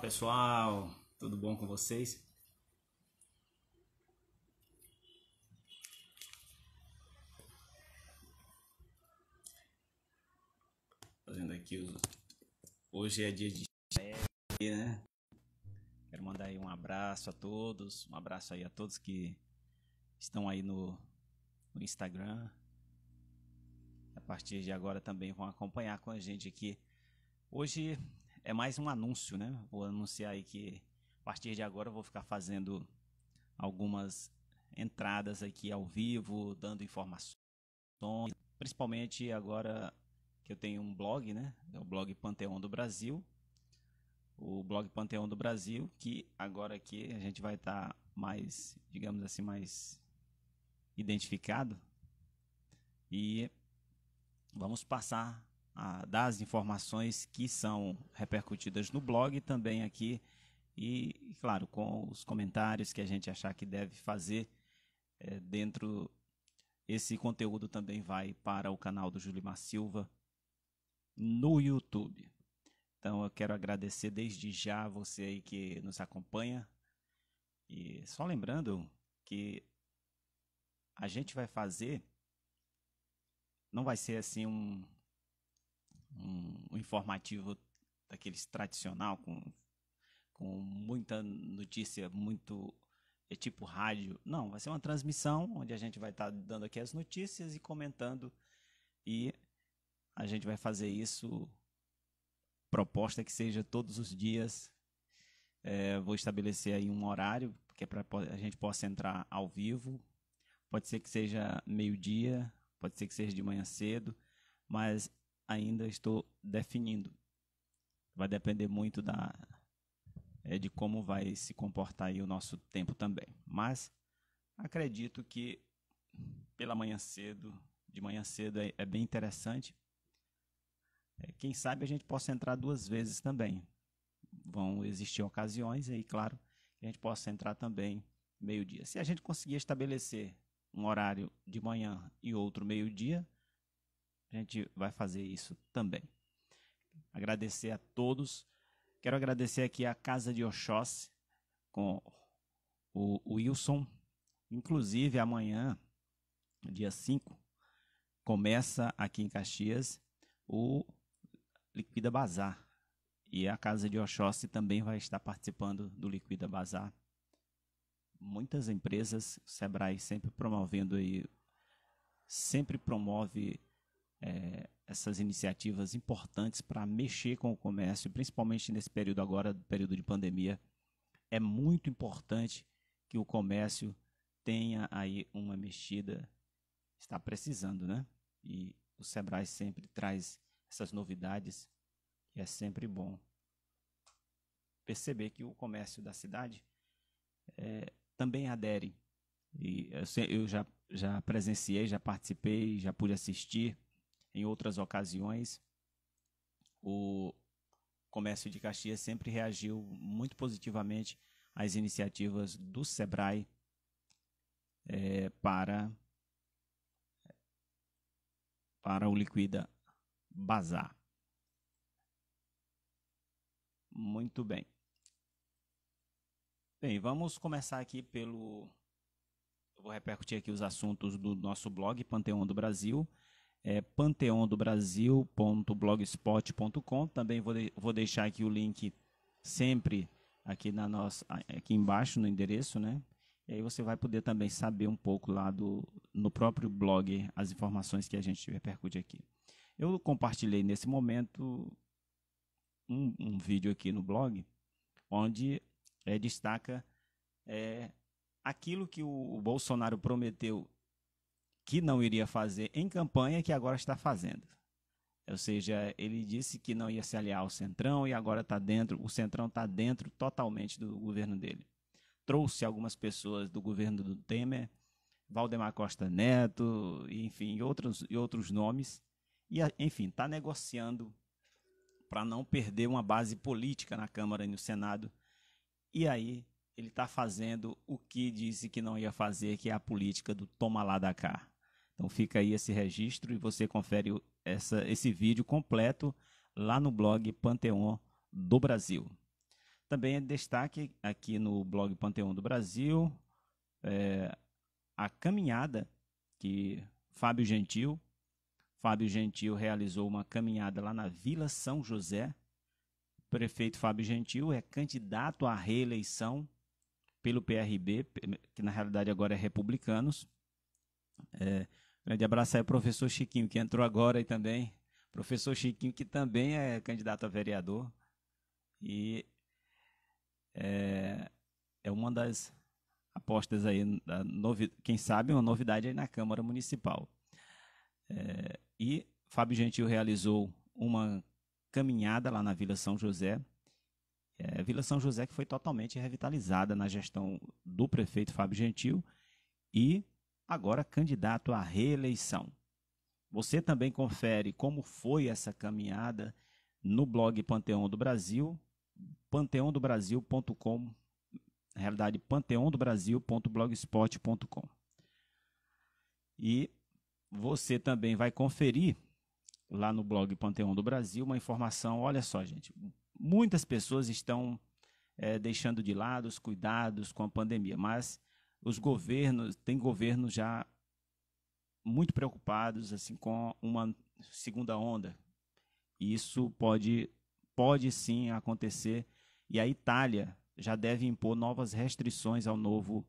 pessoal, tudo bom com vocês? Fazendo aqui os... hoje é dia de né? Quero mandar aí um abraço a todos, um abraço aí a todos que estão aí no, no Instagram. A partir de agora também vão acompanhar com a gente aqui. Hoje é mais um anúncio, né? Vou anunciar aí que a partir de agora eu vou ficar fazendo algumas entradas aqui ao vivo, dando informações, principalmente agora que eu tenho um blog, né? É o blog Panteão do Brasil. O blog Panteão do Brasil, que agora aqui a gente vai estar tá mais, digamos assim, mais identificado. E vamos passar a, das informações que são repercutidas no blog também aqui e, claro, com os comentários que a gente achar que deve fazer é, dentro. Esse conteúdo também vai para o canal do Julimar Silva no YouTube. Então eu quero agradecer desde já você aí que nos acompanha. E só lembrando que a gente vai fazer. Não vai ser assim um, um, informativo daqueles tradicional, com, com muita notícia, muito é tipo rádio. Não, vai ser uma transmissão onde a gente vai estar tá dando aqui as notícias e comentando. E a gente vai fazer isso. Proposta que seja todos os dias. É, vou estabelecer aí um horário, que é para a gente possa entrar ao vivo. Pode ser que seja meio-dia, pode ser que seja de manhã cedo, mas ainda estou definindo. Vai depender muito da é, de como vai se comportar o nosso tempo também. Mas acredito que pela manhã cedo, de manhã cedo é, é bem interessante. É, quem sabe a gente possa entrar duas vezes também. Vão existir ocasiões e aí, claro, que a gente possa entrar também meio-dia. Se a gente conseguir estabelecer um horário de manhã e outro meio-dia, a gente vai fazer isso também. Agradecer a todos. Quero agradecer aqui a Casa de Oxóssi com o Wilson. Inclusive, amanhã, dia 5, começa aqui em Caxias o Liquida Bazar. E a Casa de Oxóssi também vai estar participando do Liquida Bazar. Muitas empresas, o Sebrae sempre promovendo aí, sempre promove é, essas iniciativas importantes para mexer com o comércio, principalmente nesse período agora, período de pandemia, é muito importante que o comércio tenha aí uma mexida, está precisando, né? E o Sebrae sempre traz essas novidades e é sempre bom perceber que o comércio da cidade é, também adere. E eu, eu já, já presenciei, já participei, já pude assistir em outras ocasiões. O comércio de Caxias sempre reagiu muito positivamente às iniciativas do SEBRAE é, para, para o Liquida Bazar. Muito bem. Bem, vamos começar aqui pelo. Eu vou repercutir aqui os assuntos do nosso blog Panteão do Brasil é panteondobrasil.blogspot.com. Também vou, de, vou deixar aqui o link sempre aqui na nossa aqui embaixo no endereço, né? E aí você vai poder também saber um pouco lá do no próprio blog as informações que a gente repercute aqui. Eu compartilhei nesse momento um, um vídeo aqui no blog onde é, destaca é, aquilo que o, o Bolsonaro prometeu que não iria fazer em campanha que agora está fazendo. Ou seja, ele disse que não ia se aliar ao Centrão e agora está dentro, o Centrão está dentro totalmente do governo dele. Trouxe algumas pessoas do governo do Temer, Valdemar Costa Neto, enfim, outros, e outros nomes. E, enfim, está negociando para não perder uma base política na Câmara e no Senado. E aí ele está fazendo o que disse que não ia fazer, que é a política do toma lá da cá. Então fica aí esse registro e você confere essa, esse vídeo completo lá no blog Panteon do Brasil. Também é destaque aqui no blog Panteon do Brasil é, a caminhada que Fábio Gentil. Fábio Gentil realizou uma caminhada lá na Vila São José. O prefeito Fábio Gentil é candidato à reeleição pelo PRB, que na realidade agora é Republicanos. É, Grande abraço aí, professor Chiquinho, que entrou agora aí também. Professor Chiquinho, que também é candidato a vereador. E é, é uma das apostas aí, da novi, quem sabe uma novidade aí na Câmara Municipal. É, e Fábio Gentil realizou uma caminhada lá na Vila São José. É, Vila São José que foi totalmente revitalizada na gestão do prefeito Fábio Gentil e agora candidato à reeleição. Você também confere como foi essa caminhada no blog Panteão do Brasil, panteondobrasil.com, na realidade, panteondobrasil.blogspot.com. E você também vai conferir lá no blog Panteão do Brasil uma informação, olha só, gente, muitas pessoas estão é, deixando de lado os cuidados com a pandemia, mas os governos, tem governos já muito preocupados assim com uma segunda onda. E isso pode pode sim acontecer e a Itália já deve impor novas restrições ao novo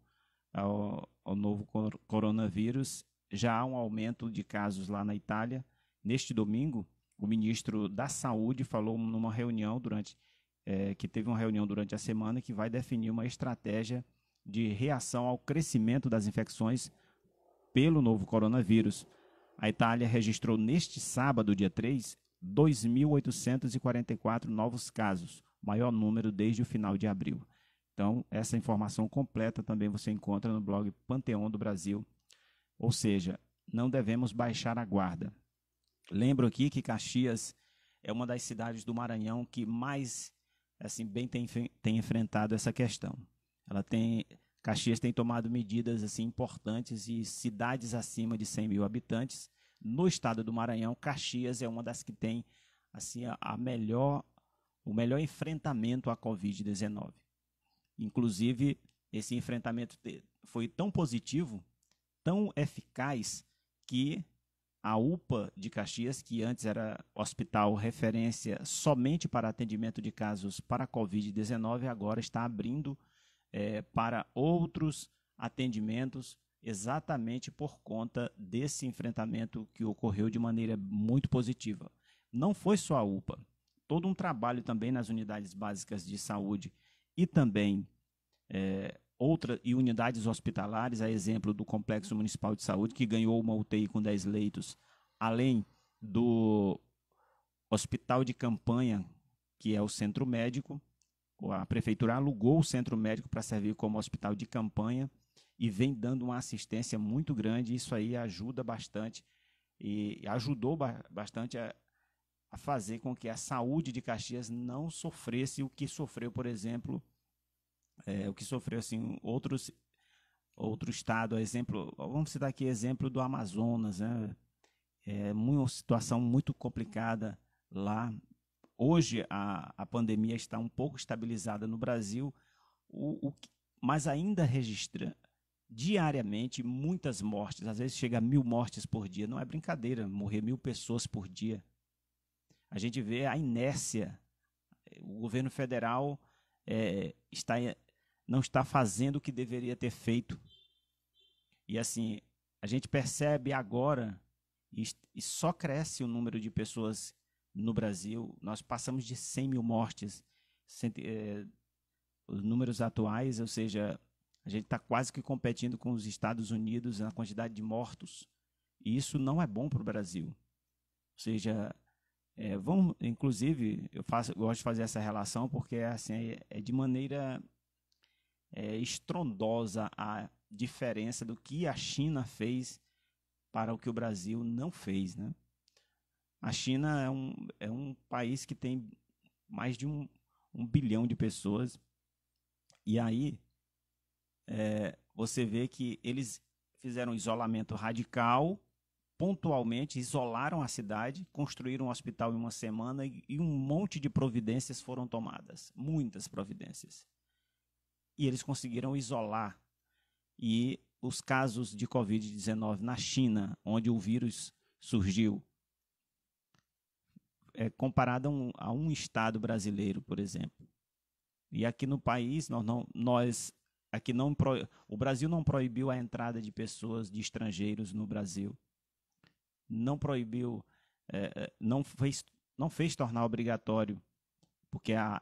ao, ao novo coronavírus. Já há um aumento de casos lá na Itália. Neste domingo, o ministro da Saúde falou numa reunião durante é, que teve uma reunião durante a semana que vai definir uma estratégia de reação ao crescimento das infecções pelo novo coronavírus. A Itália registrou neste sábado, dia 3, 2.844 novos casos, maior número desde o final de abril. Então, essa informação completa também você encontra no blog Panteão do Brasil. Ou seja, não devemos baixar a guarda. Lembro aqui que Caxias é uma das cidades do Maranhão que mais assim bem tem, tem enfrentado essa questão ela tem Caxias tem tomado medidas assim importantes e cidades acima de 100 mil habitantes no estado do Maranhão Caxias é uma das que tem assim a, melhor o melhor enfrentamento à Covid-19 inclusive esse enfrentamento foi tão positivo tão eficaz que a UPA de Caxias, que antes era hospital referência somente para atendimento de casos para Covid-19, agora está abrindo é, para outros atendimentos, exatamente por conta desse enfrentamento que ocorreu de maneira muito positiva. Não foi só a UPA, todo um trabalho também nas unidades básicas de saúde e também é, outras e unidades hospitalares, a exemplo do Complexo Municipal de Saúde, que ganhou uma UTI com 10 leitos, além do Hospital de Campanha, que é o centro médico, a prefeitura alugou o centro médico para servir como hospital de campanha e vem dando uma assistência muito grande. Isso aí ajuda bastante e ajudou bastante a, a fazer com que a saúde de Caxias não sofresse o que sofreu, por exemplo, é, o que sofreu assim outros outro estado, exemplo, vamos citar aqui exemplo do Amazonas, né? É uma situação muito complicada lá hoje a, a pandemia está um pouco estabilizada no Brasil, o, o, mas ainda registra diariamente muitas mortes. Às vezes chega a mil mortes por dia. Não é brincadeira morrer mil pessoas por dia. A gente vê a inércia. O governo federal é, está, não está fazendo o que deveria ter feito. E assim, a gente percebe agora, e, e só cresce o número de pessoas no Brasil, nós passamos de 100 mil mortes, cento, é, os números atuais, ou seja, a gente está quase que competindo com os Estados Unidos na quantidade de mortos. E isso não é bom para o Brasil. Ou seja, é, vamos, inclusive, eu faço, eu gosto de fazer essa relação porque assim, é, é de maneira é, estrondosa a diferença do que a China fez para o que o Brasil não fez, né? A China é um, é um país que tem mais de um, um bilhão de pessoas. E aí é, você vê que eles fizeram isolamento radical, pontualmente, isolaram a cidade, construíram um hospital em uma semana e, e um monte de providências foram tomadas muitas providências. E eles conseguiram isolar. E os casos de Covid-19 na China, onde o vírus surgiu é, comparada a um, a um estado brasileiro, por exemplo. E aqui no país, nós, não, nós aqui não pro, o Brasil não proibiu a entrada de pessoas de estrangeiros no Brasil. Não proibiu, é, é não, fez, não fez tornar obrigatório, porque a,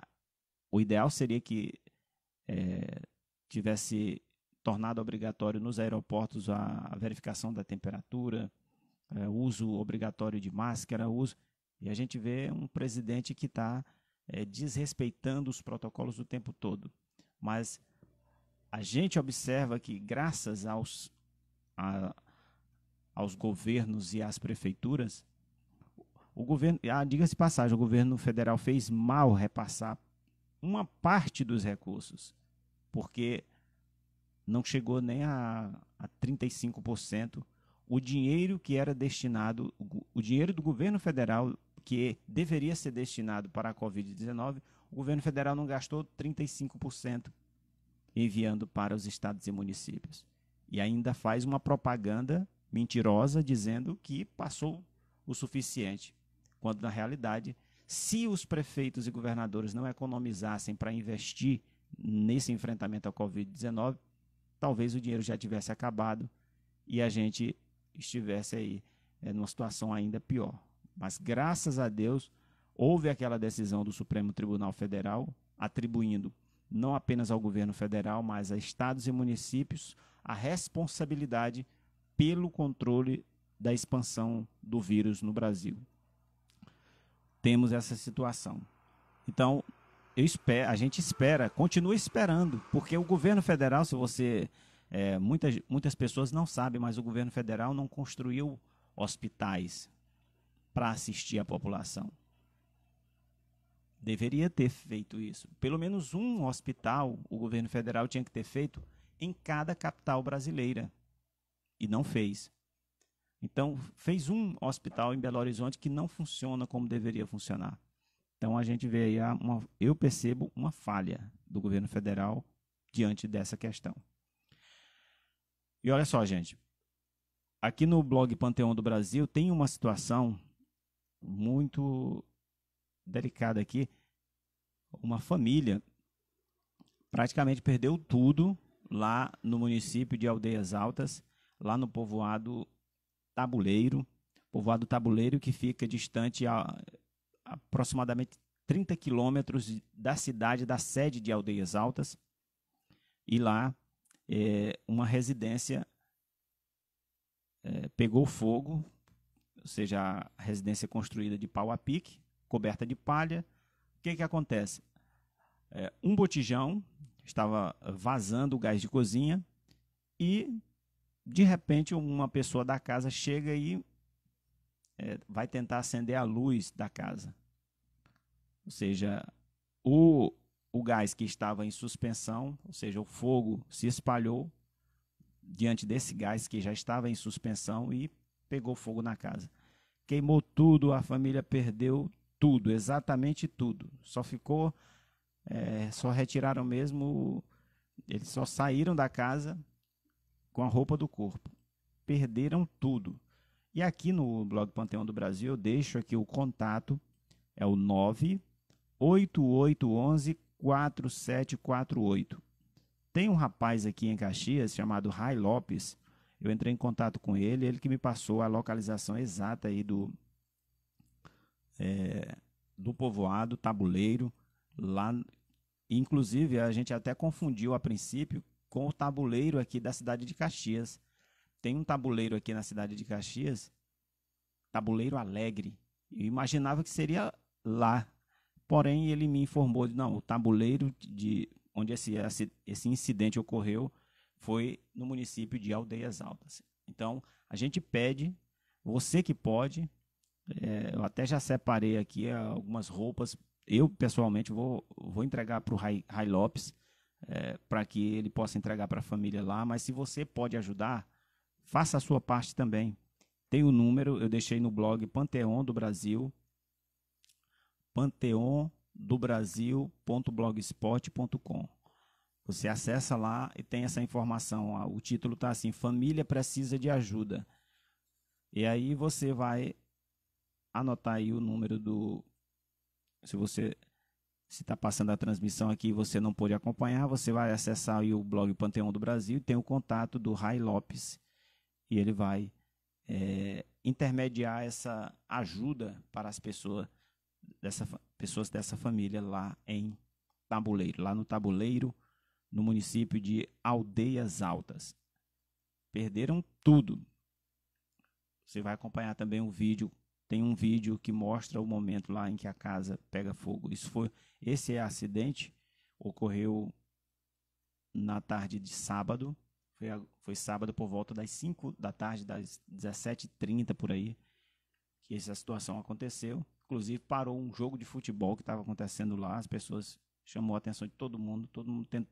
o ideal seria que é, tivesse tornado obrigatório nos aeroportos a, a verificação da temperatura, é, uso obrigatório de máscara, uso. E a gente vê um presidente que está é, desrespeitando os protocolos o tempo todo. Mas a gente observa que, graças aos, a, aos governos e às prefeituras, o governo, ah, diga-se passagem, o governo federal fez mal repassar uma parte dos recursos, porque não chegou nem a, a 35% o dinheiro que era destinado, o dinheiro do governo federal que deveria ser destinado para a Covid-19, o governo federal não gastou 35% enviando para os estados e municípios. E ainda faz uma propaganda mentirosa dizendo que passou o suficiente, quando na realidade, se os prefeitos e governadores não economizassem para investir nesse enfrentamento à Covid-19, talvez o dinheiro já tivesse acabado e a gente estivesse aí é, numa situação ainda pior. Mas graças a Deus houve aquela decisão do Supremo Tribunal Federal atribuindo não apenas ao governo federal, mas a estados e municípios a responsabilidade pelo controle da expansão do vírus no Brasil. Temos essa situação. Então, eu espero, a gente espera, continua esperando, porque o governo federal, se você. É, muitas, muitas pessoas não sabem, mas o governo federal não construiu hospitais, para assistir a população. Deveria ter feito isso. Pelo menos um hospital o governo federal tinha que ter feito em cada capital brasileira. E não fez. Então, fez um hospital em Belo Horizonte que não funciona como deveria funcionar. Então, a gente vê aí, uma, eu percebo uma falha do governo federal diante dessa questão. E olha só, gente. Aqui no blog Panteão do Brasil tem uma situação muito delicado aqui. Uma família praticamente perdeu tudo lá no município de Aldeias Altas, lá no povoado Tabuleiro, povoado Tabuleiro que fica distante a, aproximadamente 30 quilômetros da cidade, da sede de Aldeias Altas, e lá é, uma residência é, pegou fogo, ou seja, a residência construída de pau a pique, coberta de palha. O que, que acontece? É, um botijão estava vazando o gás de cozinha e, de repente, uma pessoa da casa chega e é, vai tentar acender a luz da casa. Ou seja, o, o gás que estava em suspensão, ou seja, o fogo se espalhou diante desse gás que já estava em suspensão e pegou fogo na casa. Queimou tudo, a família perdeu tudo, exatamente tudo. Só ficou, é, só retiraram mesmo, eles só saíram da casa com a roupa do corpo. Perderam tudo. E aqui no blog Panteão do Brasil eu deixo aqui o contato, é o 98811 4748. Tem um rapaz aqui em Caxias chamado Rai Lopes, eu entrei em contato com ele, ele que me passou a localização exata aí do, é, do povoado Tabuleiro, lá. Inclusive, a gente até confundiu a princípio com o tabuleiro aqui da cidade de Caxias. Tem um tabuleiro aqui na cidade de Caxias, Tabuleiro Alegre. Eu imaginava que seria lá. Porém, ele me informou de não, o tabuleiro de onde esse, esse incidente ocorreu foi no município de Aldeias Altas. Então, a gente pede, você que pode, é, eu até já separei aqui é, algumas roupas. Eu, pessoalmente, vou, vou entregar para o Rai, Rai Lopes, é, para que ele possa entregar para a família lá. Mas se você pode ajudar, faça a sua parte também. Tem o um número, eu deixei no blog Panteon do Brasil, panteondobrasil.blogspot.com. Você acessa lá e tem essa informação. O título está assim: Família precisa de ajuda. E aí você vai anotar aí o número do. Se você se está passando a transmissão aqui e você não pôde acompanhar, você vai acessar o blog Panteão do Brasil e tem o contato do Rai Lopes. E ele vai é, intermediar essa ajuda para as pessoas dessa, pessoas dessa família lá em Tabuleiro, lá no Tabuleiro no município de Aldeias Altas. Perderam tudo. Você vai acompanhar também o vídeo, tem um vídeo que mostra o momento lá em que a casa pega fogo. Isso foi esse é acidente ocorreu na tarde de sábado. Foi, foi sábado por volta das 5 da tarde, das 17h30 por aí, que essa situação aconteceu. Inclusive parou um jogo de futebol que estava acontecendo lá, as pessoas chamou a atenção de todo mundo, todo mundo tentou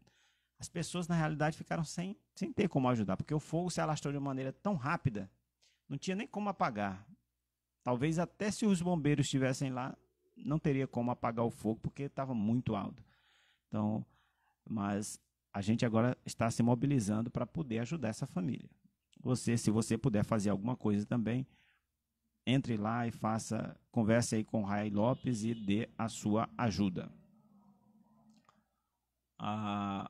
as pessoas na realidade ficaram sem, sem ter como ajudar, porque o fogo se alastrou de uma maneira tão rápida, não tinha nem como apagar. Talvez até se os bombeiros estivessem lá, não teria como apagar o fogo, porque estava muito alto. Então, mas a gente agora está se mobilizando para poder ajudar essa família. Você, se você puder fazer alguma coisa também, entre lá e faça, converse aí com o Ray Lopes e dê a sua ajuda. Ah,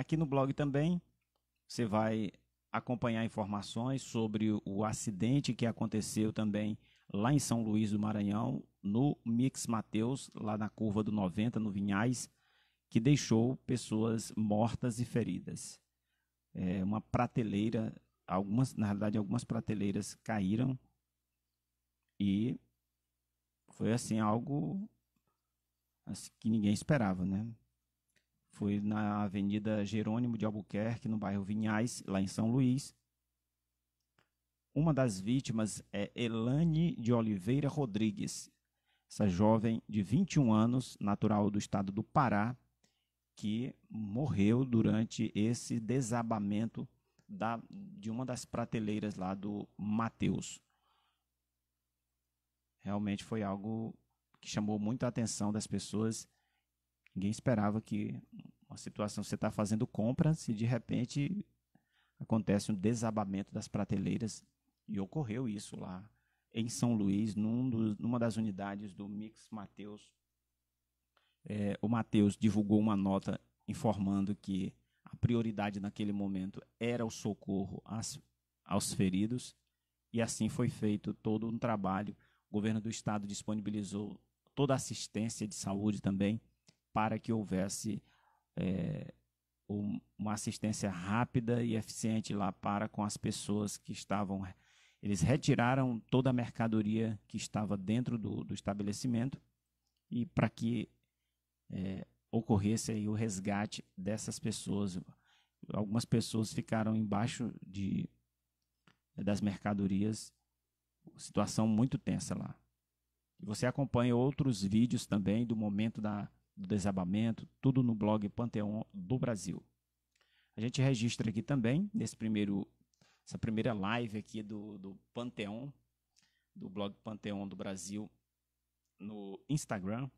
Aqui no blog também você vai acompanhar informações sobre o acidente que aconteceu também lá em São Luís do Maranhão, no Mix Mateus, lá na curva do 90, no Vinhais, que deixou pessoas mortas e feridas. É uma prateleira, algumas, na realidade, algumas prateleiras caíram e foi assim algo assim, que ninguém esperava, né? foi na Avenida Jerônimo de Albuquerque, no bairro Vinhais, lá em São Luís. Uma das vítimas é Elane de Oliveira Rodrigues, essa jovem de 21 anos, natural do estado do Pará, que morreu durante esse desabamento da, de uma das prateleiras lá do Mateus. Realmente foi algo que chamou muito a atenção das pessoas Ninguém esperava que uma situação, você está fazendo compras e de repente acontece um desabamento das prateleiras, e ocorreu isso lá em São Luís, num numa das unidades do Mix Mateus. É, o Mateus divulgou uma nota informando que a prioridade naquele momento era o socorro às, aos feridos, e assim foi feito todo um trabalho. O governo do estado disponibilizou toda a assistência de saúde também, para que houvesse é, uma assistência rápida e eficiente lá para com as pessoas que estavam. Eles retiraram toda a mercadoria que estava dentro do, do estabelecimento e para que é, ocorresse aí o resgate dessas pessoas. Algumas pessoas ficaram embaixo de das mercadorias, situação muito tensa lá. você acompanha outros vídeos também do momento da, do desabamento, tudo no blog Panteão do Brasil. A gente registra aqui também, nesse primeiro, essa primeira live aqui do, do Panteão, do blog Panteão do Brasil, no Instagram,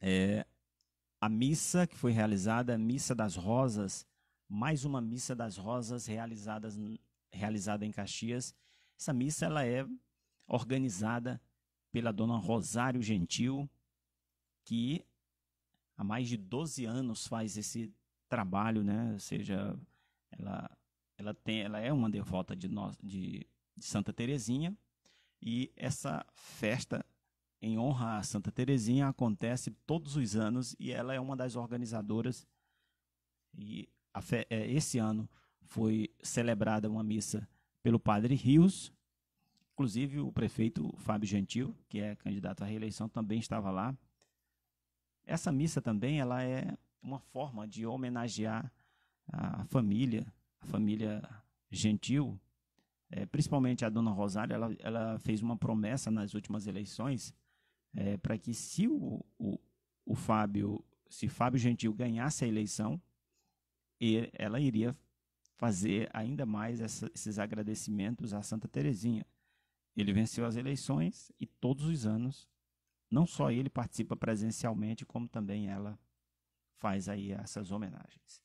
é a missa que foi realizada, a Missa das Rosas, mais uma Missa das Rosas realizadas, realizada em Caxias. Essa missa ela é organizada pela dona Rosário Gentil, que há mais de 12 anos faz esse trabalho, né? Ou seja, ela, ela, tem, ela é uma devota de, nós, de, de Santa Teresinha e essa festa em honra a Santa Teresinha acontece todos os anos e ela é uma das organizadoras e fe... É, esse ano foi celebrada uma missa pelo padre Rios, inclusive o prefeito Fábio Gentil, que é candidato à reeleição, também estava lá. Essa missa também ela é uma forma de homenagear a família, a família gentil, é, principalmente a dona Rosária ela, ela, fez uma promessa nas últimas eleições é, para que se o, o, o, Fábio, se Fábio Gentil ganhasse a eleição, ela iria fazer ainda mais essa, esses agradecimentos à Santa Terezinha. Ele venceu as eleições e todos os anos não só ele participa presencialmente, como também ela faz aí essas homenagens.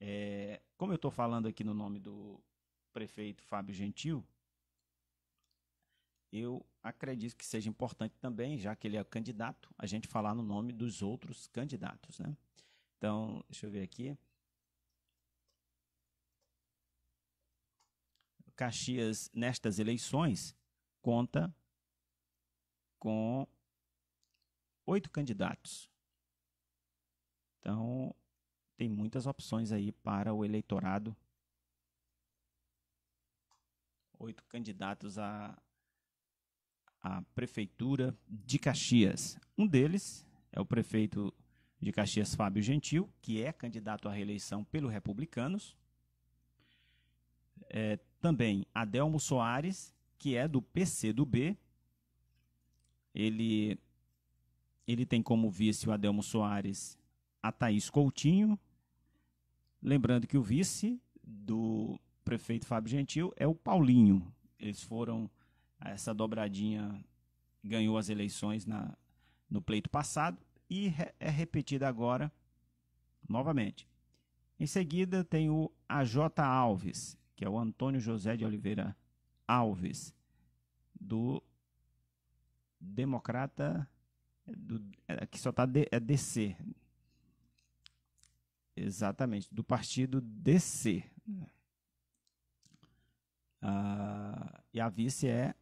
É, como eu estou falando aqui no nome do prefeito Fábio Gentil, eu acredito que seja importante também, já que ele é candidato, a gente falar no nome dos outros candidatos, né? Então, deixa eu ver aqui. Caxias, nestas eleições, conta com oito candidatos. Então, tem muitas opções aí para o eleitorado. Oito candidatos a, a prefeitura de Caxias. Um deles é o prefeito de Caxias, Fábio Gentil, que é candidato à reeleição pelo Republicanos. É, também Adelmo Soares, que é do PCdoB. Ele ele tem como vice o Adelmo Soares, a Thaís Coutinho. Lembrando que o vice do prefeito Fábio Gentil é o Paulinho. Eles foram. Essa dobradinha ganhou as eleições na, no pleito passado e re, é repetida agora novamente. Em seguida tem o AJ Alves, que é o Antônio José de Oliveira Alves, do Democrata do, aqui é, só está é DC. Exatamente, do partido DC. Ah, e a vice é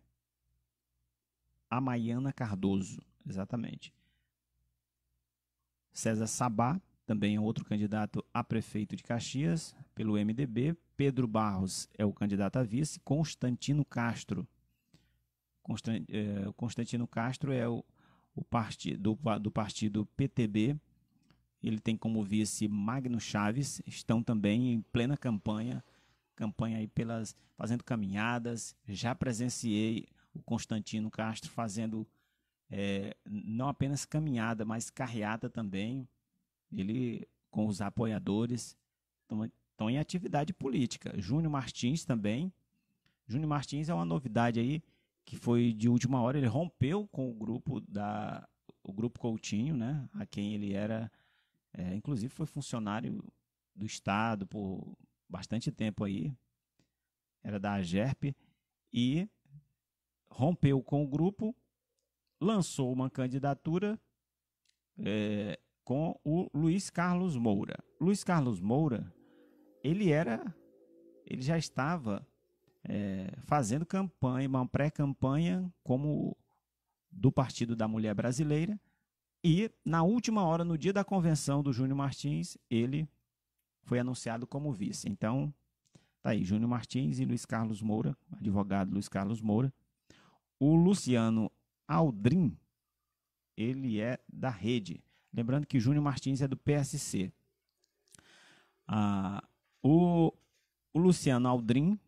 a Maiana Cardoso, exatamente. César Sabá, também é outro candidato a prefeito de Caxias, pelo MDB. Pedro Barros é o candidato a vice. Constantino Castro. Eh, Constantino Castro é o o partido, do partido PTB. Ele tem como vice Magno Chaves, estão também em plena campanha, campanha aí pelas fazendo caminhadas. Já presenciei o Constantino Castro fazendo é, não apenas caminhada, mas carreata também. Ele com os apoiadores estão em atividade política. Júnior Martins também. Júnior Martins é uma novidade aí que foi de última hora, ele rompeu com o grupo da o grupo Coutinho, né, a quem ele era, é, inclusive foi funcionário do Estado por bastante tempo aí, era da AGERP, e rompeu com o grupo, lançou uma candidatura é, com o Luiz Carlos Moura. Luiz Carlos Moura, ele era, ele já estava é, fazendo campanha, uma pré-campanha como do Partido da Mulher Brasileira. E na última hora, no dia da convenção do Júnior Martins, ele foi anunciado como vice. Então, tá aí, Júnior Martins e Luiz Carlos Moura, advogado Luiz Carlos Moura. O Luciano Aldrin, ele é da rede. Lembrando que Júnior Martins é do PSC. Ah, o, o Luciano Aldrin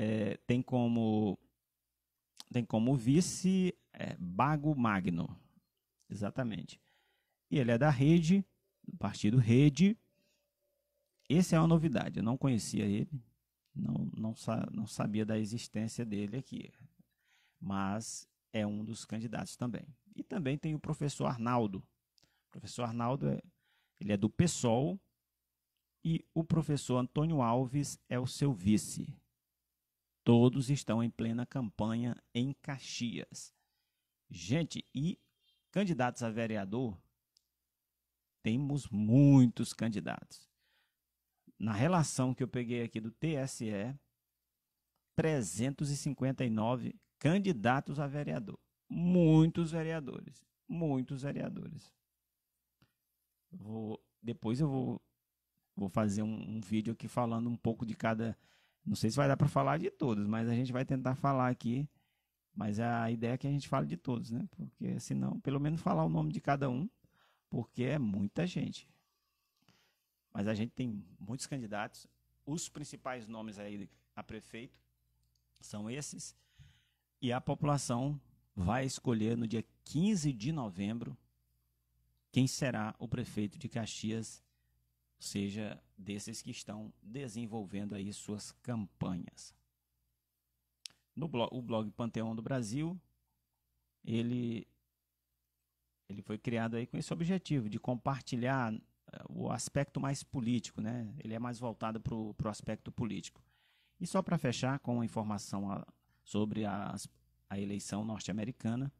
é, tem como tem como vice é, Bago Magno, exatamente. E ele é da Rede, do partido Rede. Essa é uma novidade, eu não conhecia ele, não, não, sa não sabia da existência dele aqui, mas é um dos candidatos também. E também tem o professor Arnaldo. O professor Arnaldo é, ele é do PSOL e o professor Antônio Alves é o seu vice todos estão em plena campanha em Caxias. Gente, e candidatos a vereador, temos muitos candidatos. Na relação que eu peguei aqui do TSE, 359 candidatos a vereador. Muitos vereadores, muitos vereadores. Vou, depois eu vou, vou fazer um, um vídeo aqui falando um pouco de cada não sei se vai dar para falar de todos, mas a gente vai tentar falar aqui. Mas a ideia é que a gente fale de todos, né? Porque senão, pelo menos falar o nome de cada um, porque é muita gente. Mas a gente tem muitos candidatos. Os principais nomes aí a prefeito são esses. E a população vai escolher no dia 15 de novembro quem será o prefeito de Caxias seja desses que estão desenvolvendo aí suas campanhas. No blog, o blog Panteão do Brasil, ele ele foi criado aí com esse objetivo de compartilhar eh, o aspecto mais político, né? Ele é mais voltado para o aspecto político. E só para fechar com informação a, sobre a, a eleição norte-americana,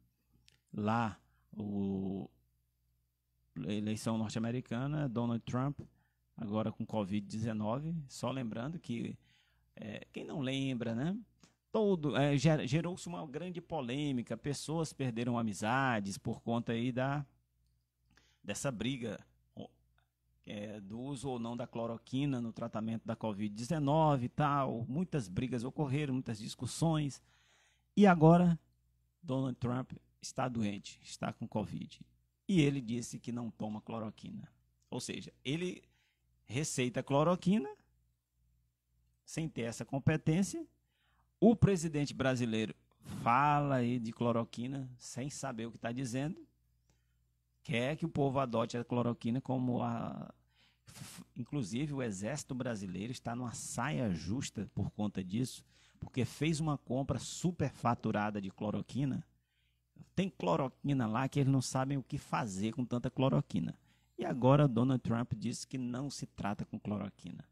lá o a eleição norte-americana, Donald Trump agora com Covid-19. Só lembrando que, é, quem não lembra, né? Todo, é, ger, gerou-se uma grande polêmica, pessoas perderam amizades por conta aí da, dessa briga é, do uso ou não da cloroquina no tratamento da Covid-19 e tal. Muitas brigas ocorreram, muitas discussões. E agora, Donald Trump está doente, está com Covid. E ele disse que não toma cloroquina. Ou seja, ele receita cloroquina, sem ter essa competência. O presidente brasileiro fala aí de cloroquina sem saber o que está dizendo. Quer que o povo adote a cloroquina como a. Inclusive, o exército brasileiro está numa saia justa por conta disso, porque fez uma compra superfaturada de cloroquina. Tem cloroquina lá que eles não sabem o que fazer com tanta cloroquina. E agora Donald Trump disse que não se trata com cloroquina.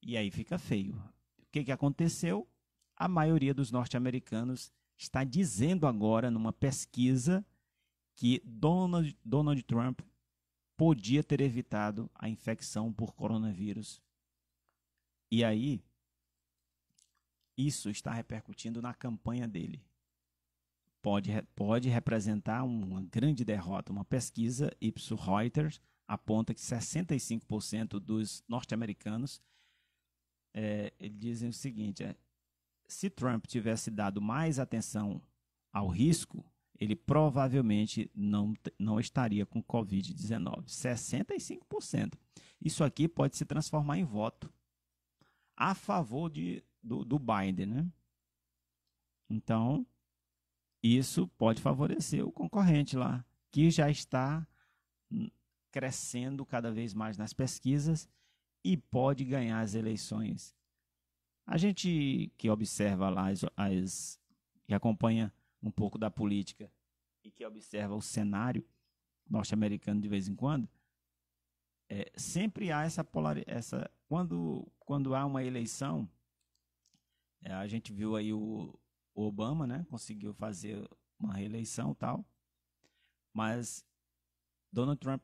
E aí fica feio. O que, que aconteceu? A maioria dos norte-americanos está dizendo agora, numa pesquisa, que Donald, Donald Trump podia ter evitado a infecção por coronavírus. E aí, isso está repercutindo na campanha dele pode, pode representar uma grande derrota. Uma pesquisa Ipsos Reuters aponta que 65% dos norte-americanos é, dizem o seguinte: é, se Trump tivesse dado mais atenção ao risco, ele provavelmente não, não estaria com Covid-19. 65%. Isso aqui pode se transformar em voto a favor de, do, do Biden, né? Então, isso pode favorecer o concorrente lá, que já está crescendo cada vez mais nas pesquisas e pode ganhar as eleições. A gente que observa lá as, as que acompanha um pouco da política e que observa o cenário norte-americano de vez em quando, é, sempre há essa polar essa quando quando há uma eleição, é, a gente viu aí o o Obama, né, conseguiu fazer uma reeleição e tal, mas Donald Trump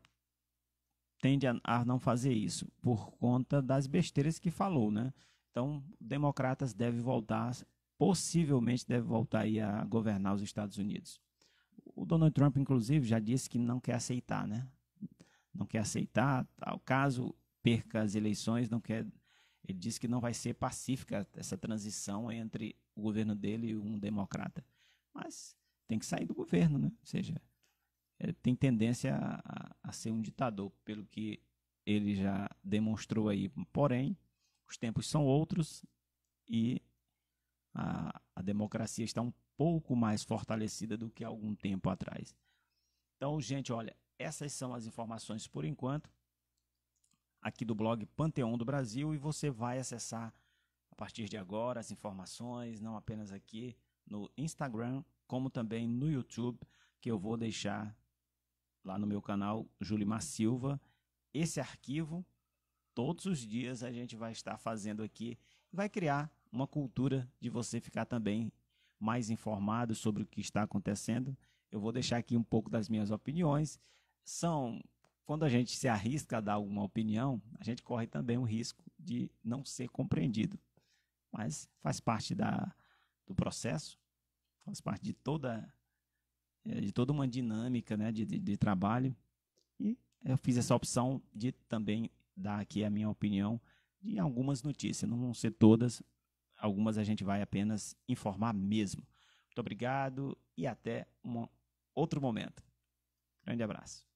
tende a, não fazer isso por conta das besteiras que falou, né? Então, democratas devem voltar, possivelmente deve voltar aí a governar os Estados Unidos. O Donald Trump, inclusive, já disse que não quer aceitar, né? Não quer aceitar, Ao caso perca as eleições, não quer. Ele disse que não vai ser pacífica essa transição entre o governo dele um democrata. Mas tem que sair do governo, né? Ou seja, ele é, tem tendência a, a ser um ditador, pelo que ele já demonstrou aí. Porém, os tempos são outros e a, a democracia está um pouco mais fortalecida do que há algum tempo atrás. Então, gente, olha, essas são as informações por enquanto aqui do blog Panteão do Brasil e você vai acessar partir de agora as informações, não apenas aqui no Instagram, como também no YouTube, que eu vou deixar lá no meu canal Julimar Silva esse arquivo. Todos os dias a gente vai estar fazendo aqui e vai criar uma cultura de você ficar também mais informado sobre o que está acontecendo. Eu vou deixar aqui um pouco das minhas opiniões. São quando a gente se arrisca a dar alguma opinião, a gente corre também o risco de não ser compreendido mas faz parte da, do processo, faz parte de toda eh, de toda uma dinâmica né, de, de, de trabalho. E eu fiz essa opção de também dar aqui a minha opinião de algumas notícias, não vão ser todas, algumas a gente vai apenas informar mesmo. Muito obrigado e até um outro momento. Grande abraço.